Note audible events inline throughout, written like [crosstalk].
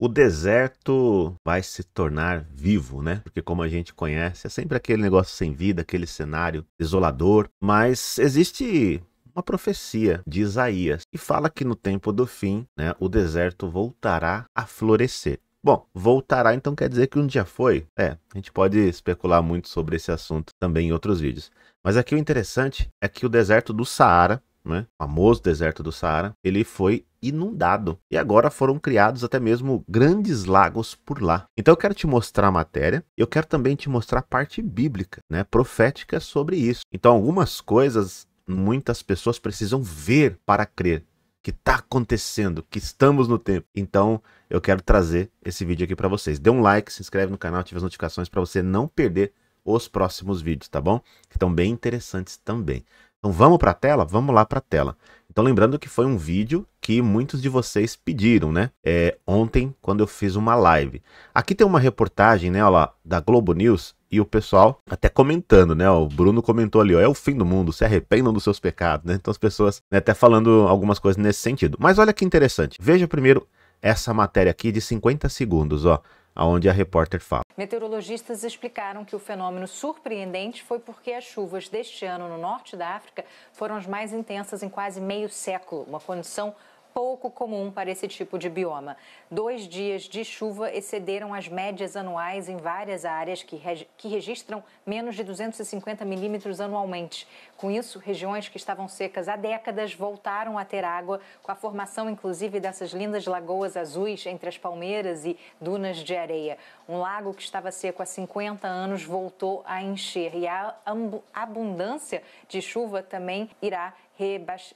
o deserto vai se tornar vivo, né? Porque como a gente conhece, é sempre aquele negócio sem vida, aquele cenário desolador, mas existe uma profecia de Isaías que fala que no tempo do fim, né, o deserto voltará a florescer. Bom, voltará então quer dizer que um dia foi? É, a gente pode especular muito sobre esse assunto também em outros vídeos. Mas aqui o interessante é que o deserto do Saara né, famoso deserto do Saara, ele foi inundado. E agora foram criados até mesmo grandes lagos por lá. Então eu quero te mostrar a matéria, eu quero também te mostrar a parte bíblica, né, profética sobre isso. Então algumas coisas muitas pessoas precisam ver para crer que está acontecendo, que estamos no tempo. Então, eu quero trazer esse vídeo aqui para vocês. Dê um like, se inscreve no canal, ative as notificações para você não perder os próximos vídeos, tá bom? Que estão bem interessantes também. Então vamos para a tela? Vamos lá para a tela. Então lembrando que foi um vídeo que muitos de vocês pediram, né? É, ontem, quando eu fiz uma live. Aqui tem uma reportagem, né, ó lá, da Globo News, e o pessoal até comentando, né? O Bruno comentou ali, ó, é o fim do mundo, se arrependam dos seus pecados, né? Então as pessoas né, até falando algumas coisas nesse sentido. Mas olha que interessante. Veja primeiro essa matéria aqui de 50 segundos, ó aonde a repórter fala. Meteorologistas explicaram que o fenômeno surpreendente foi porque as chuvas deste ano no norte da África foram as mais intensas em quase meio século, uma condição pouco comum para esse tipo de bioma. Dois dias de chuva excederam as médias anuais em várias áreas que, reg que registram menos de 250 milímetros anualmente. Com isso, regiões que estavam secas há décadas voltaram a ter água, com a formação inclusive dessas lindas lagoas azuis entre as palmeiras e dunas de areia. Um lago que estava seco há 50 anos voltou a encher e a abundância de chuva também irá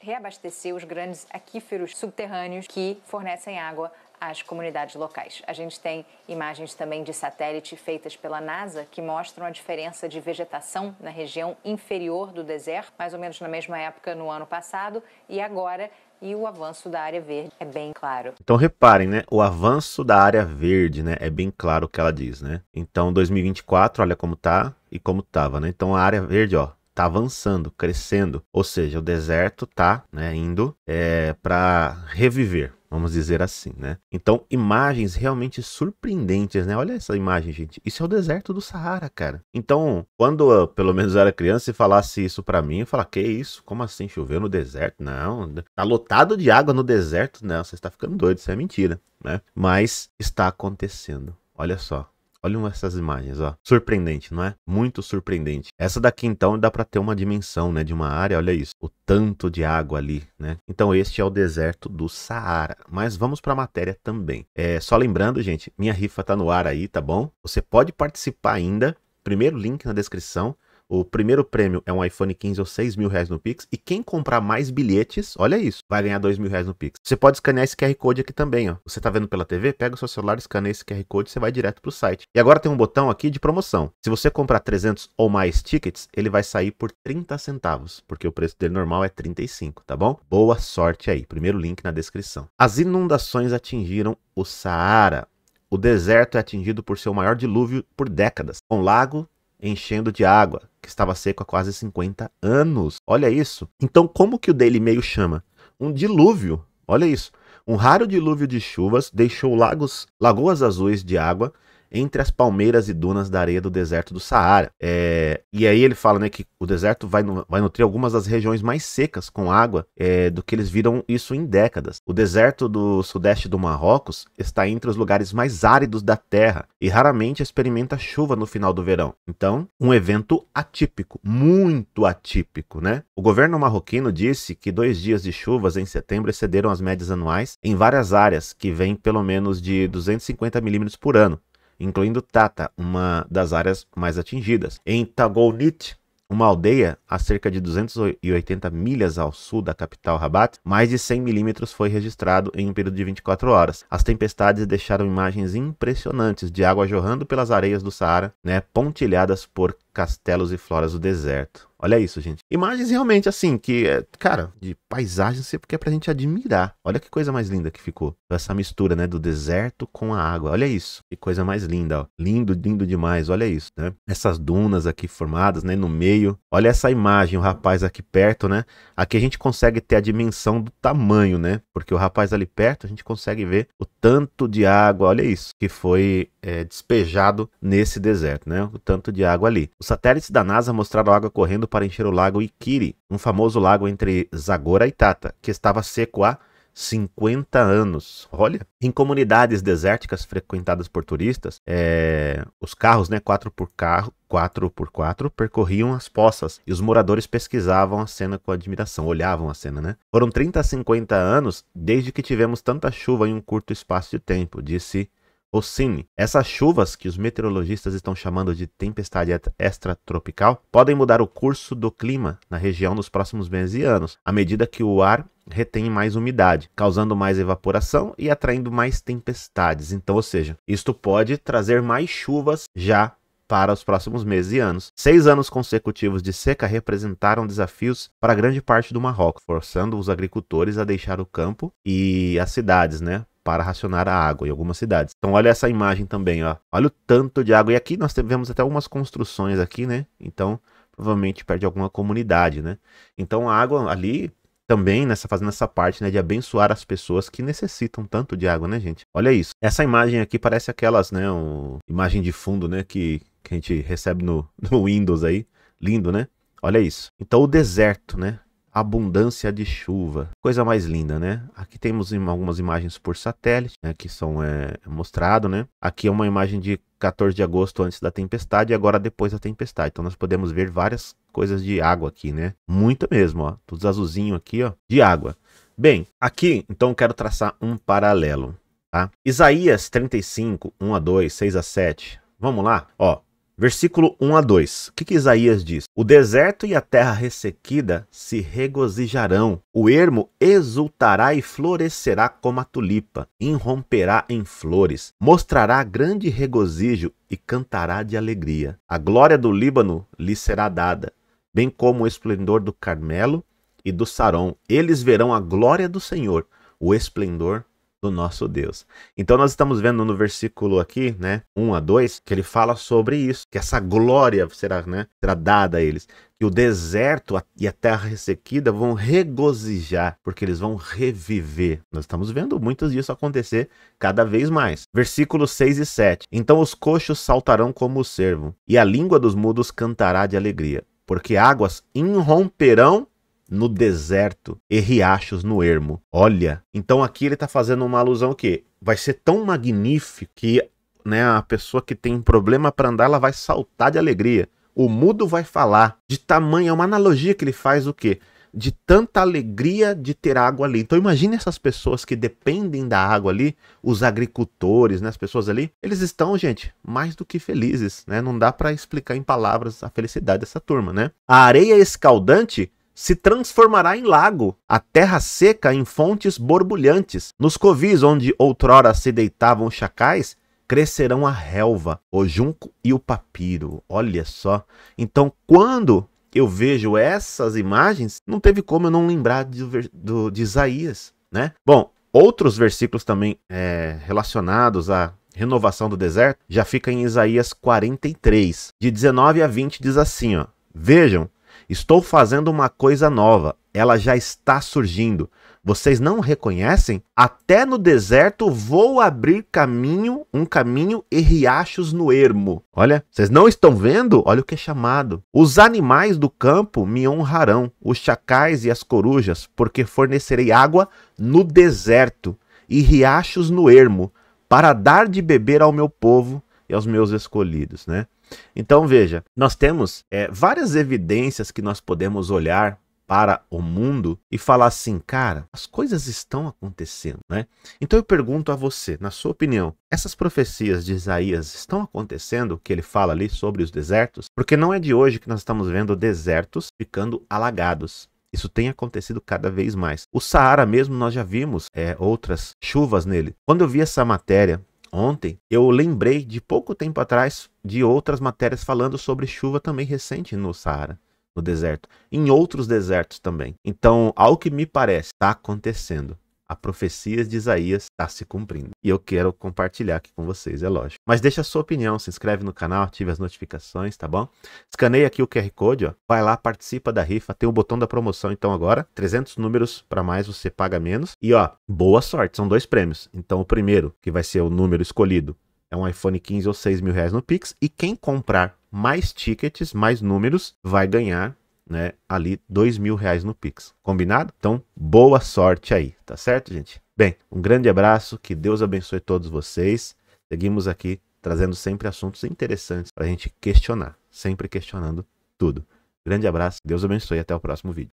reabastecer os grandes aquíferos subterrâneos que fornecem água às comunidades locais. A gente tem imagens também de satélite feitas pela NASA que mostram a diferença de vegetação na região inferior do deserto, mais ou menos na mesma época no ano passado e agora, e o avanço da área verde é bem claro. Então reparem, né, o avanço da área verde, né, é bem claro o que ela diz, né? Então 2024, olha como tá e como tava, né? Então a área verde, ó, está avançando, crescendo, ou seja, o deserto está né, indo é, para reviver, vamos dizer assim, né? Então, imagens realmente surpreendentes, né? Olha essa imagem, gente. Isso é o deserto do Saara, cara. Então, quando eu, pelo menos eu era criança e falasse isso para mim, eu falava, que isso? Como assim choveu no deserto? Não, tá lotado de água no deserto? Não, você está ficando doido, isso é mentira, né? Mas está acontecendo. Olha só, Olhem essas imagens, ó. Surpreendente, não é? Muito surpreendente. Essa daqui então dá para ter uma dimensão, né, de uma área, olha isso, o tanto de água ali, né? Então este é o deserto do Saara. Mas vamos para a matéria também. É, só lembrando, gente, minha rifa tá no ar aí, tá bom? Você pode participar ainda. Primeiro link na descrição. O primeiro prêmio é um iPhone 15 ou 6 mil reais no Pix. E quem comprar mais bilhetes, olha isso, vai ganhar 2 mil reais no Pix. Você pode escanear esse QR Code aqui também, ó. Você tá vendo pela TV? Pega o seu celular, escaneia esse QR Code e você vai direto pro site. E agora tem um botão aqui de promoção. Se você comprar 300 ou mais tickets, ele vai sair por 30 centavos, porque o preço dele normal é 35, tá bom? Boa sorte aí. Primeiro link na descrição. As inundações atingiram o Saara, o deserto é atingido por seu maior dilúvio por décadas, com lago enchendo de água, que estava seco há quase 50 anos. Olha isso. Então, como que o Daily Mail chama? Um dilúvio. Olha isso. Um raro dilúvio de chuvas deixou lagos, lagoas azuis de água entre as palmeiras e dunas da areia do deserto do Saara. É, e aí ele fala né, que o deserto vai, vai nutrir algumas das regiões mais secas com água é, do que eles viram isso em décadas. O deserto do sudeste do Marrocos está entre os lugares mais áridos da Terra e raramente experimenta chuva no final do verão. Então, um evento atípico, muito atípico, né? O governo marroquino disse que dois dias de chuvas em setembro excederam as médias anuais em várias áreas, que vêm pelo menos de 250 milímetros por ano incluindo Tata, uma das áreas mais atingidas. Em Tagonit, uma aldeia a cerca de 280 milhas ao sul da capital Rabat, mais de 100 milímetros foi registrado em um período de 24 horas. As tempestades deixaram imagens impressionantes de água jorrando pelas areias do Saara, né, pontilhadas por castelos e floras do deserto. Olha isso, gente. Imagens realmente assim, que, é, cara, de paisagem, sei é porque é pra gente admirar. Olha que coisa mais linda que ficou. Essa mistura, né, do deserto com a água. Olha isso. Que coisa mais linda, ó. Lindo, lindo demais. Olha isso, né? Essas dunas aqui formadas, né, no meio. Olha essa imagem, o rapaz aqui perto, né? Aqui a gente consegue ter a dimensão do tamanho, né? Porque o rapaz ali perto, a gente consegue ver o tanto de água, olha isso, que foi é, despejado nesse deserto, né? O tanto de água ali. Os satélites da NASA mostraram água correndo para encher o lago Ikiri, um famoso lago entre Zagora e Tata, que estava seco há 50 anos. Olha, em comunidades desérticas frequentadas por turistas, é... os carros, né, 4 por carro, 4 por 4 percorriam as poças e os moradores pesquisavam a cena com admiração, olhavam a cena, né? Foram 30 a 50 anos desde que tivemos tanta chuva em um curto espaço de tempo, disse ou SIM. Essas chuvas, que os meteorologistas estão chamando de tempestade extratropical, podem mudar o curso do clima na região nos próximos meses e anos, à medida que o ar retém mais umidade, causando mais evaporação e atraindo mais tempestades. Então, ou seja, isto pode trazer mais chuvas já para os próximos meses e anos. Seis anos consecutivos de seca representaram desafios para grande parte do Marrocos, forçando os agricultores a deixar o campo e as cidades, né? para racionar a água em algumas cidades. Então olha essa imagem também, ó. Olha o tanto de água. E aqui nós tivemos até algumas construções aqui, né? Então provavelmente perde alguma comunidade, né? Então a água ali também nessa fazendo essa parte, né, de abençoar as pessoas que necessitam tanto de água, né, gente? Olha isso. Essa imagem aqui parece aquelas, né, um, imagem de fundo, né, que que a gente recebe no, [laughs] no Windows aí. Lindo, né? Olha isso. Então o deserto, né? abundância de chuva. Coisa mais linda, né? Aqui temos algumas imagens por satélite, né, que são é, mostrado, né? Aqui é uma imagem de 14 de agosto antes da tempestade e agora depois da tempestade. Então nós podemos ver várias coisas de água aqui, né? Muita mesmo, ó. Tudo azulzinho aqui, ó, de água. Bem, aqui então quero traçar um paralelo, tá? Isaías 35, 1 a 2, 6 a 7. Vamos lá? Ó, Versículo 1 a 2. O que, que, Isaías diz? O deserto e a terra ressequida se regozijarão, o ermo exultará e florescerá como a tulipa, irromperá em flores, mostrará grande regozijo e cantará de alegria. A glória do Líbano lhe será dada, bem como o esplendor do Carmelo e do Saron. Eles verão a glória do Senhor, o esplendor do nosso Deus. Então nós estamos vendo no versículo aqui, né, 1 a 2, que ele fala sobre isso, que essa glória será, né, será dada a eles, que o deserto e a terra ressequida vão regozijar, porque eles vão reviver. Nós estamos vendo muitos disso acontecer cada vez mais. Versículos 6 e 7. Então os coxos saltarão como o cervo, e a língua dos mudos cantará de alegria, porque águas irromperão no deserto e riachos no ermo. Olha, então aqui ele está fazendo uma alusão que vai ser tão magnífico que né, a pessoa que tem problema para andar ela vai saltar de alegria. O mudo vai falar de tamanho, é uma analogia que ele faz o quê? De tanta alegria de ter água ali. Então imagine essas pessoas que dependem da água ali, os agricultores, né, as pessoas ali, eles estão, gente, mais do que felizes, né? Não dá para explicar em palavras a felicidade dessa turma, né? A areia escaldante se transformará em lago, a terra seca em fontes borbulhantes. Nos covis onde outrora se deitavam chacais, crescerão a relva, o junco e o papiro. Olha só. Então, quando eu vejo essas imagens, não teve como eu não lembrar de, do, de Isaías, né? Bom, outros versículos também é, relacionados à renovação do deserto já fica em Isaías 43, de 19 a 20, diz assim, ó. Vejam, Estou fazendo uma coisa nova, ela já está surgindo. Vocês não reconhecem? Até no deserto vou abrir caminho, um caminho e riachos no ermo. Olha, vocês não estão vendo? Olha o que é chamado. Os animais do campo me honrarão, os chacais e as corujas, porque fornecerei água no deserto e riachos no ermo, para dar de beber ao meu povo e aos meus escolhidos, né? Então veja, nós temos é, várias evidências que nós podemos olhar para o mundo e falar assim, cara, as coisas estão acontecendo, né? Então eu pergunto a você, na sua opinião, essas profecias de Isaías estão acontecendo, que ele fala ali sobre os desertos? Porque não é de hoje que nós estamos vendo desertos ficando alagados. Isso tem acontecido cada vez mais. O Saara mesmo, nós já vimos é, outras chuvas nele. Quando eu vi essa matéria ontem, eu lembrei de pouco tempo atrás de outras matérias falando sobre chuva também recente no Saara, no deserto, em outros desertos também. Então, ao que me parece, está acontecendo a profecia de Isaías está se cumprindo. E eu quero compartilhar aqui com vocês, é lógico. Mas deixa a sua opinião, se inscreve no canal, ative as notificações, tá bom? Escaneia aqui o QR Code, ó. vai lá, participa da rifa, tem o botão da promoção então agora, 300 números para mais, você paga menos. E ó, boa sorte, são dois prêmios. Então o primeiro, que vai ser o número escolhido, é um iPhone 15 ou 6 mil reais no Pix. E quem comprar mais tickets, mais números, vai ganhar né, ali dois mil reais no Pix. Combinado? Então, boa sorte aí, tá certo, gente? Bem, um grande abraço, que Deus abençoe todos vocês. Seguimos aqui trazendo sempre assuntos interessantes para a gente questionar, sempre questionando tudo. Grande abraço, Deus abençoe e até o próximo vídeo.